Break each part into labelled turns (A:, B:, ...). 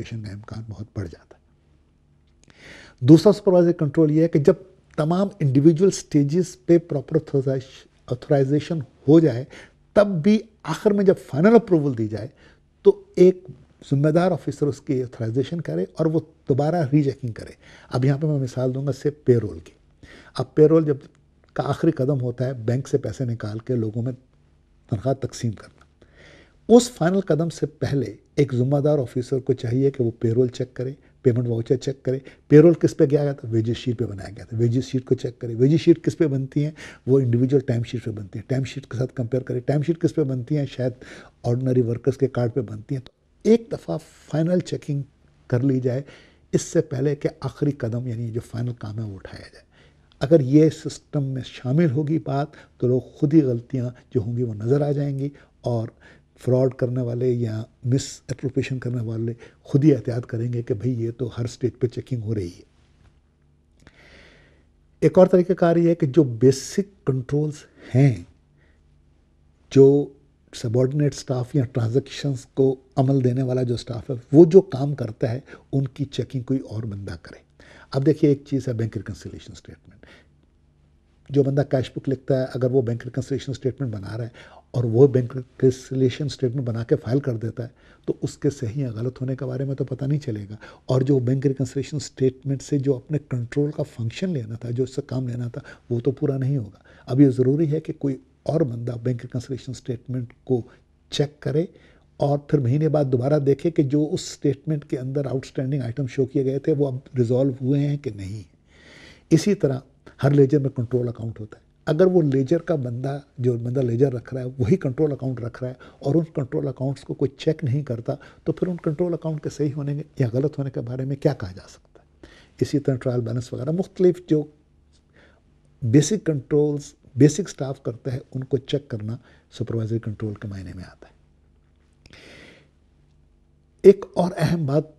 A: expectation का इम्कान बहुत बढ़ जाता है दूसरा सुपरवाइजर कंट्रोल ये है कि जब तमाम इंडिविजुअल स्टेजेस पे प्रॉपर ऑथोराइजेशन हो जाए तब भी आखिर में जब फाइनल अप्रूवल दी जाए तो एक जिम्मेदार ऑफिसर उसकी ऑथराइजेशन करे और वो दोबारा रीचेकिंग करे अब यहाँ पे मैं मिसाल दूंगा सिर्फ पेरोल की अब पेरोल जब का आखिरी कदम होता है बैंक से पैसे निकाल के लोगों में तनख्वाह तकसीम करना उस फाइनल कदम से पहले एक जुम्मेदार ऑफिसर को चाहिए कि वो पेरोल चेक करे पेमेंट वाउचर चेक करे पेरोल किस पे गया था वेजेस शीट पे बनाया गया था वेजेस शीट को चेक करें वेजेस शीट किस पे बनती हैं वो इंडिविजुअल टाइम शीट पे बनती है टाइम शीट के साथ कंपेयर करें टाइम शीट किस पे बनती हैं शायद ऑर्डनरी वर्कर्स के कार्ड पे बनती हैं तो एक दफ़ा फाइनल चेकिंग कर ली जाए इससे पहले कि आखिरी कदम यानी जो फाइनल काम है वो उठाया जाए अगर ये सिस्टम में शामिल होगी बात तो लोग खुद ही गलतियाँ जो होंगी वो नज़र आ जाएंगी और फ्रॉड करने वाले या मिस अप्रोप्रिएशन करने वाले खुद ही एहतियात करेंगे कि भाई ये तो हर स्टेज पे चेकिंग हो रही है एक और कार ये है कि जो बेसिक कंट्रोल्स हैं जो सबॉर्डिनेट स्टाफ या ट्रांजैक्शंस को अमल देने वाला जो स्टाफ है वो जो काम करता है उनकी चेकिंग कोई और बंदा करे अब देखिए एक चीज़ है बैंक रिकन्सिलेशन स्टेटमेंट जो बंदा कैश बुक लिखता है अगर वो बैंक रिकन्सिलेशन स्टेटमेंट बना रहा है और वो बैंक रिकलेशन स्टेटमेंट बना के फाइल कर देता है तो उसके सही या गलत होने के बारे में तो पता नहीं चलेगा और जो बैंक रिकन्सलेशन स्टेटमेंट से जो अपने कंट्रोल का फंक्शन लेना था जो उससे काम लेना था वो तो पूरा नहीं होगा अब ये ज़रूरी है कि कोई और बंदा बैंक रिकन्सलेशन स्टेटमेंट को चेक करे और फिर महीने बाद दोबारा देखे कि जो उस स्टेटमेंट के अंदर आउटस्टैंडिंग आइटम शो किए गए थे वो अब रिजॉल्व हुए हैं कि नहीं इसी तरह हर लेजर में कंट्रोल अकाउंट होता है अगर वो लेजर का बंदा जो बंदा लेजर रख रहा है वही कंट्रोल अकाउंट रख रहा है और उन कंट्रोल अकाउंट्स को कोई चेक नहीं करता तो फिर उन कंट्रोल अकाउंट के सही होने या गलत होने के बारे में क्या कहा जा सकता है इसी तरह ट्रायल बैलेंस वगैरह मुख्तलिफ जो बेसिक कंट्रोल्स बेसिक स्टाफ करता है उनको चेक करना सुपरवाइजरी कंट्रोल के मायने में आता है एक और अहम बात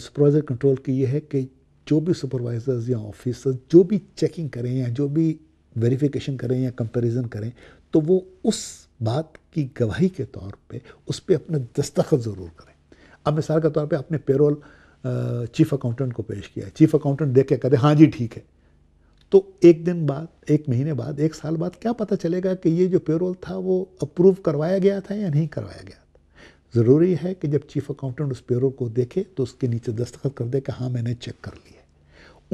A: सुपरवाइजर कंट्रोल की यह है कि जो भी सुपरवाइजर्स या ऑफिसर्स जो भी चेकिंग करें या जो भी वेरिफिकेशन करें या कंपैरिजन करें तो वो उस बात की गवाही के तौर पे उस पर अपने दस्तखत ज़रूर करें अब मिसाल के तौर पे आपने पेरोल चीफ अकाउंटेंट को पेश किया चीफ अकाउंटेंट देख के कह हाँ जी ठीक है तो एक दिन बाद एक महीने बाद एक साल बाद क्या पता चलेगा कि ये जो पेरोल था वो अप्रूव करवाया गया था या नहीं करवाया गया था ज़रूरी है कि जब चीफ अकाउंटेंट उस पेरोल को देखे तो उसके नीचे दस्तखत कर दे कि हाँ मैंने चेक कर लिया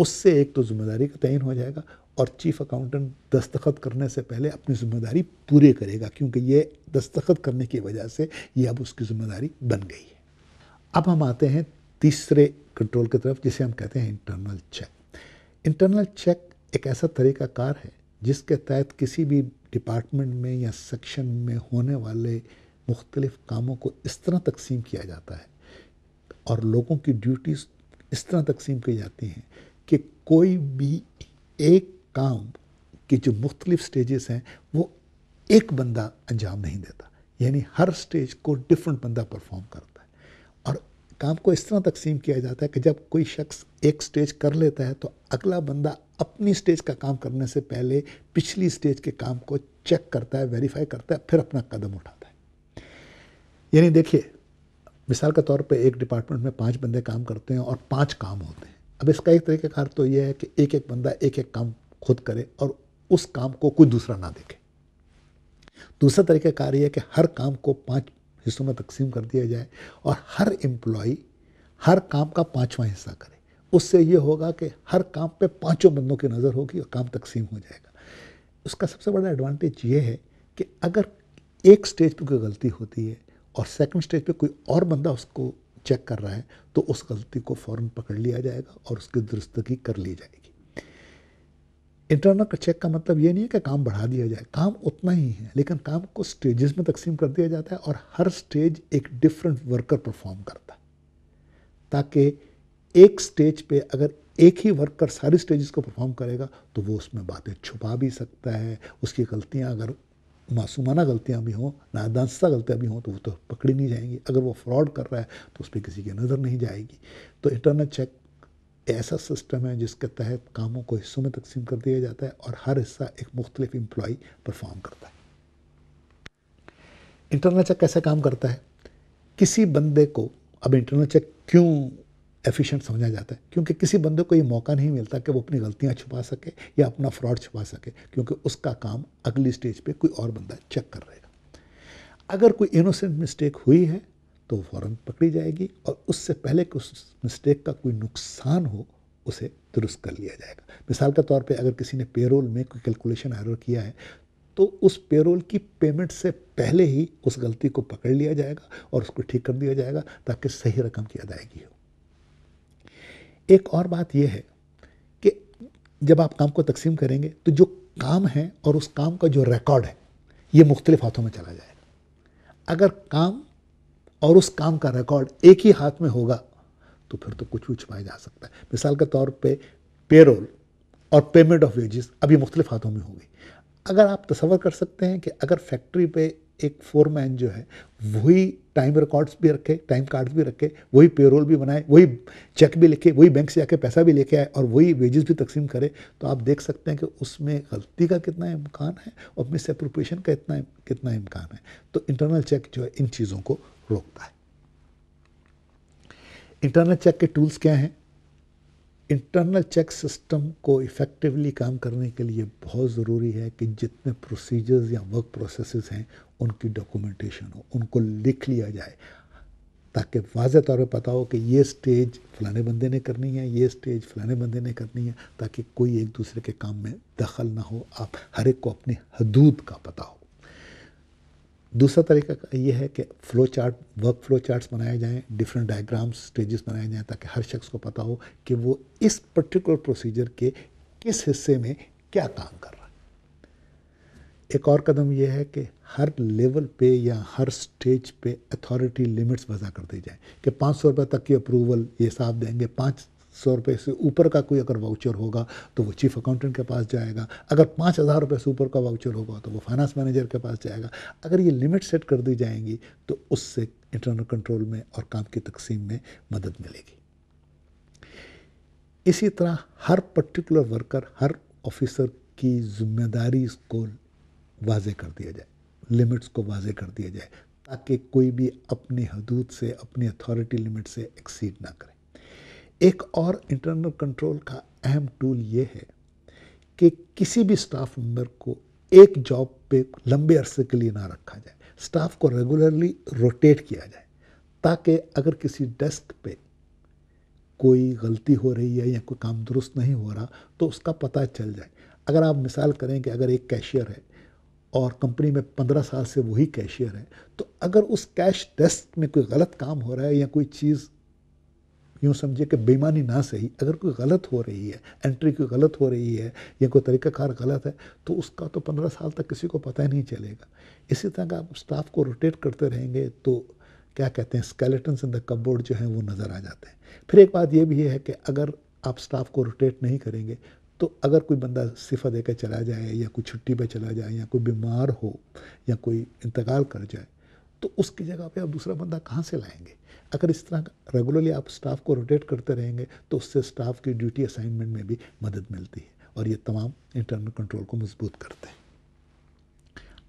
A: उससे एक तो जिम्मेदारी का तयन हो जाएगा और चीफ अकाउंटेंट दस्तखत करने से पहले अपनी जिम्मेदारी पूरे करेगा क्योंकि ये दस्तखत करने की वजह से ये अब उसकी जिम्मेदारी बन गई है अब हम आते हैं तीसरे कंट्रोल की तरफ जिसे हम कहते हैं इंटरनल चेक इंटरनल चेक एक ऐसा तरीका कार है जिसके तहत किसी भी डिपार्टमेंट में या सेक्शन में होने वाले मुख्तलिफ कामों को इस तरह तकसीम किया जाता है और लोगों की ड्यूटीज़ इस तरह तकसीम की जाती हैं कि कोई भी एक काम की जो मुख्तलिफ स्टेजेस हैं वो एक बंदा अंजाम नहीं देता यानी हर स्टेज को डिफरेंट बंदा परफॉर्म करता है और काम को इस तरह तकसीम किया जाता है कि जब कोई शख्स एक स्टेज कर लेता है तो अगला बंदा अपनी स्टेज का काम करने से पहले पिछली स्टेज के काम को चेक करता है वेरीफाई करता है फिर अपना कदम उठाता है यानी देखिए मिसाल के तौर पे एक डिपार्टमेंट में पांच बंदे काम करते हैं और पांच काम होते हैं अब इसका एक तरीक़ाकार तो यह है कि एक एक बंदा एक एक काम खुद करे और उस काम को कोई दूसरा ना देखे दूसरा तरीक़ाकार यह है कि हर काम को पाँच हिस्सों में तकसीम कर दिया जाए और हर एम्प्लॉय हर काम का पाँचवा हिस्सा करे उससे ये होगा कि हर काम पे पांचों बंदों की नज़र होगी और काम तकसीम हो जाएगा उसका सबसे बड़ा एडवांटेज ये है कि अगर एक स्टेज पर कोई गलती होती है और सेकंड स्टेज पे कोई और बंदा उसको चेक कर रहा है तो उस गलती को फ़ौरन पकड़ लिया जाएगा और उसकी दुरुस्तगी कर ली जाएगी इंटरनल का चेक का मतलब ये नहीं है कि काम बढ़ा दिया जाए काम उतना ही है लेकिन काम को स्टेजेस में तकसीम कर दिया जाता है और हर स्टेज एक डिफरेंट वर्कर परफॉर्म करता है ताकि एक स्टेज पे अगर एक ही वर्कर सारी स्टेजेस को परफॉर्म करेगा तो वो उसमें बातें छुपा भी सकता है उसकी गलतियाँ अगर मासूमाना गलतियाँ भी हों नादानसा गलतियाँ भी हों तो वो तो पकड़ी नहीं जाएंगी अगर वो फ्रॉड कर रहा है तो उस पर किसी की नज़र नहीं जाएगी तो इंटरनल चेक ऐसा सिस्टम है जिसके तहत कामों को हिस्सों में तकसीम कर दिया जाता है और हर हिस्सा एक मुख्तलिफ एम्प्लॉय परफॉर्म करता है इंटरनल चेक कैसा काम करता है किसी बंदे को अब इंटरनल चेक क्यों एफिशिएंट समझा जाता है क्योंकि किसी बंदे को ये मौका नहीं मिलता कि वो अपनी गलतियाँ छुपा सके या अपना फ्रॉड छुपा सके क्योंकि उसका काम अगली स्टेज पर कोई और बंदा चेक कर रहेगा अगर कोई इनोसेंट मिस्टेक हुई है तो फौरन फ़ौर पकड़ी जाएगी और उससे पहले कि उस मिस्टेक का कोई नुकसान हो उसे दुरुस्त कर लिया जाएगा मिसाल के तौर पे अगर किसी ने पेरोल में कोई कैलकुलेशन एरर किया है तो उस पेरोल की पेमेंट से पहले ही उस गलती को पकड़ लिया जाएगा और उसको ठीक कर दिया जाएगा ताकि सही रकम की अदायगी हो एक और बात यह है कि जब आप काम को तकसीम करेंगे तो जो काम है और उस काम का जो रिकॉर्ड है ये मुख्तलिफ हाथों में चला जाएगा अगर काम और उस काम का रिकॉर्ड एक ही हाथ में होगा तो फिर तो कुछ भी छुपाया जा सकता है मिसाल के तौर पे पेरोल और पेमेंट ऑफ वेजेस अभी मुख्तलिफ हाथों में होगी अगर आप तस्वर कर सकते हैं कि अगर फैक्ट्री पे एक फोरमैन जो है वही टाइम रिकॉर्ड्स भी रखे टाइम कार्ड्स भी रखे वही पेरोल भी बनाए वही चेक भी लिखे वही बैंक से जाके पैसा भी लेके आए और वही वेजेस भी तकसीम करे तो आप देख सकते हैं कि उसमें गलती का कितना इम्कान है और मिस अप्रोप्रिएशन का इतना कितना इम्कान है तो इंटरनल चेक जो है इन चीज़ों को रोकता है इंटरनल चेक के टूल्स क्या हैं इंटरनल चेक सिस्टम को इफ़ेक्टिवली काम करने के लिए बहुत ज़रूरी है कि जितने प्रोसीजर्स या वर्क प्रोसेसेस हैं उनकी डॉक्यूमेंटेशन हो उनको लिख लिया जाए ताकि वाज तौर पर पता हो कि ये स्टेज फलाने बंदे ने करनी है ये स्टेज फलाने बंदे ने करनी है ताकि कोई एक दूसरे के काम में दखल ना हो आप हर एक को अपनी हदूद का पता हो दूसरा तरीका ये है कि flow chart work flow charts बनाए जाएं डिफरेंट डायग्राम्स स्टेजेस बनाए जाएं ताकि हर शख्स को पता हो कि वो इस पर्टिकुलर प्रोसीजर के किस हिस्से में क्या काम कर रहा है एक और कदम यह है कि हर लेवल पे या हर स्टेज पे अथॉरिटी लिमिट्स वज़ा कर दी जाए कि पाँच सौ रुपये तक की अप्रूवल ये साफ देंगे पाँच सौ रुपये से ऊपर का कोई अगर वाउचर होगा तो वो चीफ अकाउंटेंट के पास जाएगा अगर पाँच हज़ार रुपये से ऊपर का वाउचर होगा तो वो फाइनेंस मैनेजर के पास जाएगा अगर ये लिमिट सेट कर दी जाएंगी तो उससे इंटरनल कंट्रोल में और काम की तकसीम में मदद मिलेगी इसी तरह हर पर्टिकुलर वर्कर हर ऑफिसर की जिम्मेदारी को वाजे कर दिया जाए लिमिट्स को वाजे कर दिया जाए ताकि कोई भी अपनी हदूद से अपनी अथॉरिटी लिमिट से एक्सीड ना करे एक और इंटरनल कंट्रोल का अहम टूल ये है कि किसी भी स्टाफ मेंबर को एक जॉब पे लंबे अरसे के लिए ना रखा जाए स्टाफ को रेगुलरली रोटेट किया जाए ताकि अगर किसी डेस्क पे कोई गलती हो रही है या कोई काम दुरुस्त नहीं हो रहा तो उसका पता चल जाए अगर आप मिसाल करें कि अगर एक कैशियर है और कंपनी में पंद्रह साल से वही कैशियर है तो अगर उस कैश डेस्क में कोई गलत काम हो रहा है या कोई चीज़ यूँ समझिए कि बेईमानी ना सही अगर कोई गलत हो रही है एंट्री कोई गलत हो रही है या कोई तरीक़ाकार गलत है तो उसका तो पंद्रह साल तक किसी को पता ही नहीं चलेगा इसी तरह का आप स्टाफ को रोटेट करते रहेंगे तो क्या कहते हैं स्केलेटन्स इन द कपबोर्ड जो हैं वो नज़र आ जाते हैं फिर एक बात ये भी है कि अगर आप स्टाफ को रोटेट नहीं करेंगे तो अगर कोई बंदा सिफा देकर चला जाए या कोई छुट्टी पे चला जाए या कोई बीमार हो या कोई इंतकाल कर जाए तो उसकी जगह पे आप दूसरा बंदा कहाँ से लाएंगे अगर इस तरह का रेगुलरली आप स्टाफ को रोटेट करते रहेंगे तो उससे स्टाफ की ड्यूटी असाइनमेंट में भी मदद मिलती है और ये तमाम इंटरनल कंट्रोल को मजबूत करते हैं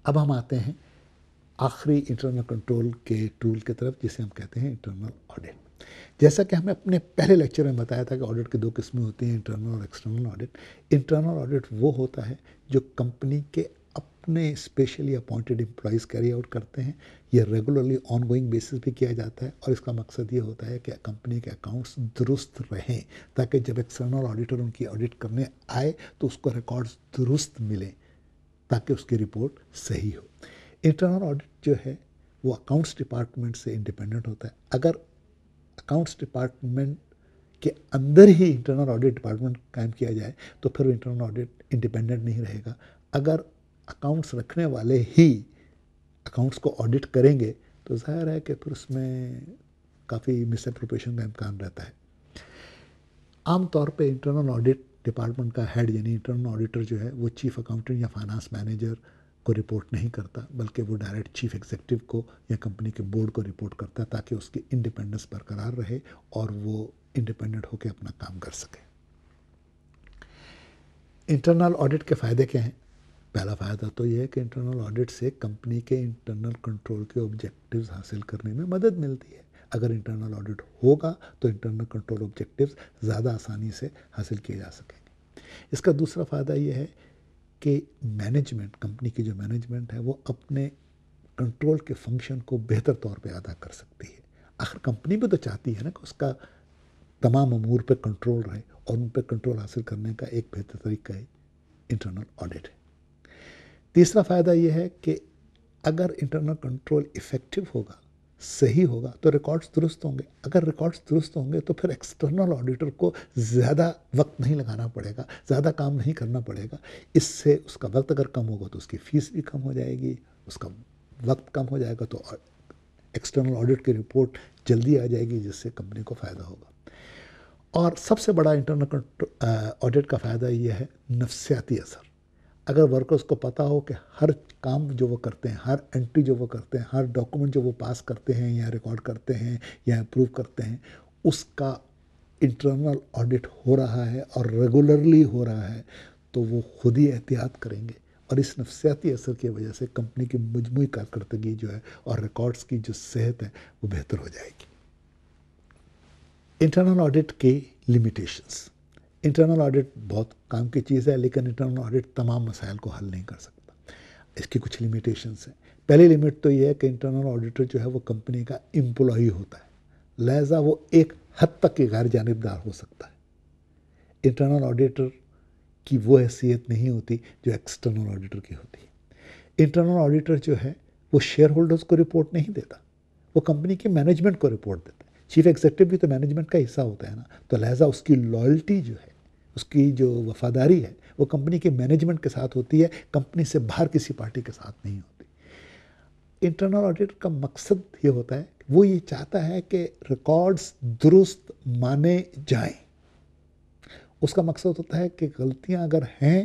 A: अब हम आते हैं आखिरी इंटरनल कंट्रोल के टूल की तरफ जिसे हम कहते हैं इंटरनल ऑडिट जैसा कि हमने अपने पहले लेक्चर में बताया था कि ऑडिट की दो किस्में होती हैं इंटरनल और एक्सटर्नल ऑडिट इंटरनल ऑडिट वो होता है जो कंपनी के अपने specially appointed employees carry out करते हैं ये रेगुलरली ऑन गोइंग बेसिस भी किया जाता है और इसका मकसद ये होता है कि कंपनी के अकाउंट्स दुरुस्त रहें ताकि जब एक्सटर्नल ऑडिटर उनकी ऑडिट करने आए तो उसको रिकॉर्ड्स दुरुस्त मिलें ताकि उसकी रिपोर्ट सही हो इंटरनल ऑडिट जो है वो अकाउंट्स डिपार्टमेंट से इंडिपेंडेंट होता है अगर अकाउंट्स डिपार्टमेंट के अंदर ही इंटरनल ऑडिट डिपार्टमेंट कायम किया जाए तो फिर इंटरनल ऑडिट इंडिपेंडेंट नहीं रहेगा अगर अकाउंट्स रखने वाले ही अकाउंट्स को ऑडिट करेंगे तो जाहिर है कि फिर उसमें काफ़ी मिस का इम्कान रहता है आमतौर पे इंटरनल ऑडिट डिपार्टमेंट का हेड यानी इंटरनल ऑडिटर जो है वो चीफ अकाउंटेंट या फाइनेंस मैनेजर को रिपोर्ट नहीं करता बल्कि वो डायरेक्ट चीफ एग्जीक्यूटिव को या कंपनी के बोर्ड को रिपोर्ट करता है ताकि उसकी इंडिपेंडेंस बरकरार रहे और वो इंडिपेंडेंट होकर अपना काम कर सके इंटरनल ऑडिट के फ़ायदे क्या हैं पहला फ़ायदा तो यह है कि इंटरनल ऑडिट से कंपनी के इंटरनल कंट्रोल के ऑब्जेक्टिव्स हासिल करने में मदद मिलती है अगर इंटरनल ऑडिट होगा तो इंटरनल कंट्रोल ऑब्जेक्टिव्स ज़्यादा आसानी से हासिल किए जा सकेंगे इसका दूसरा फ़ायदा यह है कि मैनेजमेंट कंपनी की जो मैनेजमेंट है वो अपने कंट्रोल के फंक्शन को बेहतर तौर पर अदा कर सकती है आखिर कंपनी भी तो चाहती है ना कि उसका तमाम अमूर पर कंट्रोल रहे और उन पर कंट्रोल हासिल करने का एक बेहतर तरीका है इंटरनल ऑडिट है तीसरा फ़ायदा यह है कि अगर इंटरनल कंट्रोल इफ़ेक्टिव होगा सही होगा तो रिकॉर्ड्स दुरुस्त होंगे अगर रिकॉर्ड्स दुरुस्त होंगे तो फिर एक्सटर्नल ऑडिटर को ज़्यादा वक्त नहीं लगाना पड़ेगा ज़्यादा काम नहीं करना पड़ेगा इससे उसका वक्त अगर कम होगा तो उसकी फ़ीस भी कम हो जाएगी उसका वक्त कम हो जाएगा तो एक्सटर्नल ऑडिट की रिपोर्ट जल्दी आ जाएगी जिससे कंपनी को फ़ायदा होगा और सबसे बड़ा इंटरनल ऑडिट का फ़ायदा यह है नफ्सियाती असर अगर वर्कर्स को पता हो कि हर काम जो वो करते हैं हर एंट्री जो वो करते हैं हर डॉक्यूमेंट जो वो पास करते हैं या रिकॉर्ड करते हैं या अप्रूव करते हैं उसका इंटरनल ऑडिट हो रहा है और रेगुलरली हो रहा है तो वो खुद ही एहतियात करेंगे और इस नफसियाती असर की वजह से कंपनी की मजमू कारकर्दगी जो है और रिकॉर्ड्स की जो सेहत है वो बेहतर हो जाएगी इंटरनल ऑडिट के लिमिटेशंस इंटरनल ऑडिट बहुत काम की चीज़ है लेकिन इंटरनल ऑडिट तमाम मसाइल को हल नहीं कर सकता इसकी कुछ लिमिटेशंस हैं पहली लिमिट तो ये है कि इंटरनल ऑडिटर जो है वो कंपनी का एम्प्लॉय होता है लहजा वो एक हद तक के गैर जानबदार हो सकता है इंटरनल ऑडिटर की वो हैसियत नहीं होती जो एक्सटर्नल ऑडिटर की होती है इंटरनल ऑडिटर जो है वो शेयर होल्डर्स को रिपोर्ट नहीं देता वो कंपनी के मैनेजमेंट को रिपोर्ट देता है चीफ एग्जीक्यूटिव भी तो मैनेजमेंट का हिस्सा होता है ना तो लहजा उसकी लॉयल्टी जो है उसकी जो वफादारी है वो कंपनी के मैनेजमेंट के साथ होती है कंपनी से बाहर किसी पार्टी के साथ नहीं होती इंटरनल ऑडिट का मकसद ये होता है वो ये चाहता है कि रिकॉर्ड्स दुरुस्त माने जाएं उसका मकसद होता है कि गलतियां अगर हैं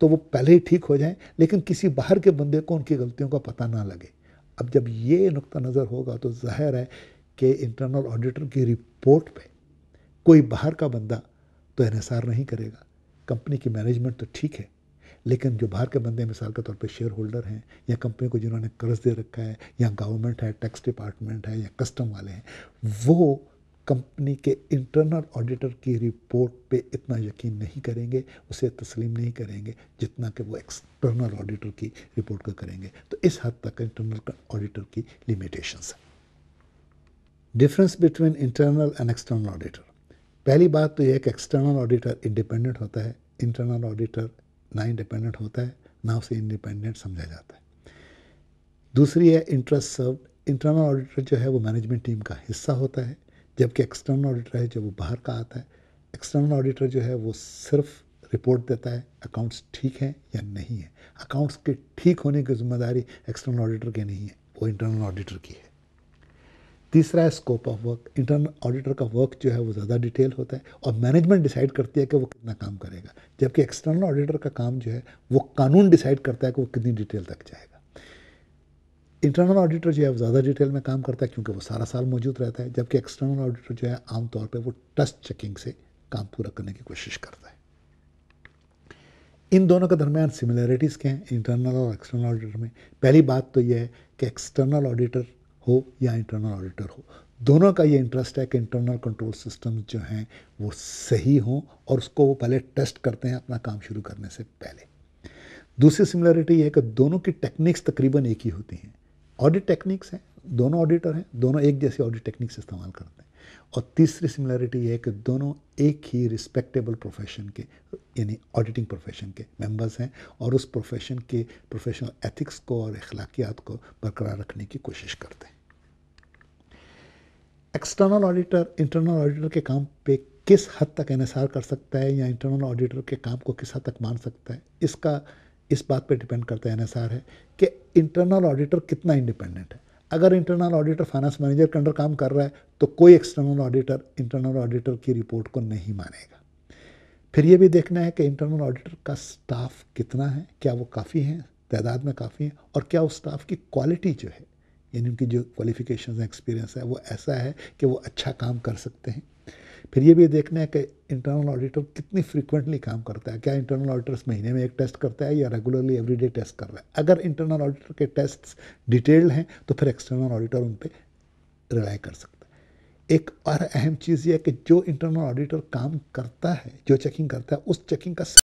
A: तो वो पहले ही ठीक हो जाएं लेकिन किसी बाहर के बंदे को उनकी गलतियों का पता ना लगे अब जब ये नुक्ता नज़र होगा तो जाहिर है कि इंटरनल ऑडिटर की रिपोर्ट पे कोई बाहर का बंदा तो एनएसआर नहीं करेगा कंपनी की मैनेजमेंट तो ठीक है लेकिन जो बाहर के बंदे मिसाल के तौर पे शेयर होल्डर हैं या कंपनी को जिन्होंने कर्ज दे रखा है या गवर्नमेंट है टैक्स डिपार्टमेंट है या कस्टम वाले हैं वो कंपनी के इंटरनल ऑडिटर की रिपोर्ट पे इतना यकीन नहीं करेंगे उसे तस्लीम नहीं करेंगे जितना कि वो एक्सटर्नल ऑडिटर की रिपोर्ट का करेंगे तो इस हद तक इंटरनल ऑडिटर की लिमिटेशंस है difference between internal and external auditor पहली बात तो यह एक एक्सटर्नल ऑडिटर इंडिपेंडेंट होता है इंटरनल ऑडिटर ना इंडिपेंडेंट होता है ना उसे इंडिपेंडेंट समझा जाता है दूसरी है इंटरेस्ट सर्व इंटरनल ऑडिटर जो है वो मैनेजमेंट टीम का हिस्सा होता है जबकि एक्सटर्नल ऑडिटर है जो वो बाहर का आता है एक्सटर्नल ऑडिटर जो है वो सिर्फ रिपोर्ट देता है अकाउंट्स ठीक हैं या नहीं है अकाउंट्स के ठीक होने की जिम्मेदारी एक्सटर्नल ऑडिटर की नहीं है वो इंटरनल ऑडिटर की है तीसरा है scope of work internal auditor का वर्क जो है वो ज़्यादा डिटेल होता है और मैनेजमेंट डिसाइड करती है कि वो कितना काम करेगा जबकि एक्सटर्नल ऑडिटर का काम जो है वो कानून डिसाइड करता है कि वो कितनी डिटेल तक जाएगा इंटरनल ऑडिटर जो है वो ज़्यादा डिटेल में काम करता है क्योंकि वो सारा साल मौजूद रहता है जबकि एक्सटर्नल ऑडिटर जो है आमतौर पर वो टस्ट चेकिंग से काम पूरा करने की कोशिश करता है इन दोनों के दरमियान सिमिलरिटीज़ के हैं इंटरनल और एक्सटर्नल ऑडिटर में पहली बात तो यह है कि एक्सटर्नल ऑडिटर हो या इंटरनल ऑडिटर हो दोनों का ये इंटरेस्ट है कि इंटरनल कंट्रोल सिस्टम जो हैं वो सही हों और उसको वो पहले टेस्ट करते हैं अपना काम शुरू करने से पहले दूसरी सिमिलरिटी ये है कि दोनों की टेक्निक्स तकरीबन एक ही होती हैं ऑडिट टेक्निक्स हैं दोनों ऑडिटर हैं दोनों एक जैसी ऑडिट टेक्निक्स इस्तेमाल करते हैं और तीसरी सिमिलरिटी ये है कि दोनों एक ही रिस्पेक्टेबल प्रोफेशन के यानी ऑडिटिंग प्रोफेशन के मेंबर्स हैं और उस प्रोफेशन के प्रोफेशनल एथिक्स को और अखलाकियात को बरकरार रखने की कोशिश करते हैं एक्सटर्नल ऑडिटर इंटरनल ऑडिटर के काम पे किस हद तक एन कर सकता है या इंटरनल ऑडिटर के काम को किस हद तक मान सकता है इसका इस बात पे डिपेंड करता है एन है कि इंटरनल ऑडिटर कितना इंडिपेंडेंट है अगर इंटरनल ऑडिटर फाइनेंस मैनेजर के अंडर काम कर रहा है तो कोई एक्सटर्नल ऑडिटर इंटरनल ऑडिटर की रिपोर्ट को नहीं मानेगा फिर ये भी देखना है कि इंटरनल ऑडिटर का स्टाफ कितना है क्या वो काफ़ी हैं तादाद में काफ़ी हैं और क्या उस स्टाफ की क्वालिटी जो है यानी उनकी जो क्वालिफिकेशन एक्सपीरियंस है वो ऐसा है कि वो अच्छा काम कर सकते हैं फिर ये भी देखना है कि इंटरनल ऑडिटर कितनी फ्रिक्वेंटली काम करता है क्या इंटरनल ऑडिटर्स महीने में एक टेस्ट करता है या रेगुलरली एवरीडे टेस्ट कर रहा है अगर इंटरनल ऑडिटर के टेस्ट डिटेल्ड हैं तो फिर एक्सटर्नल ऑडिटर उन पर रिलाई कर सकता है एक और अहम चीज़ यह है कि जो इंटरनल ऑडिटर काम करता है जो चेकिंग करता है उस चेकिंग का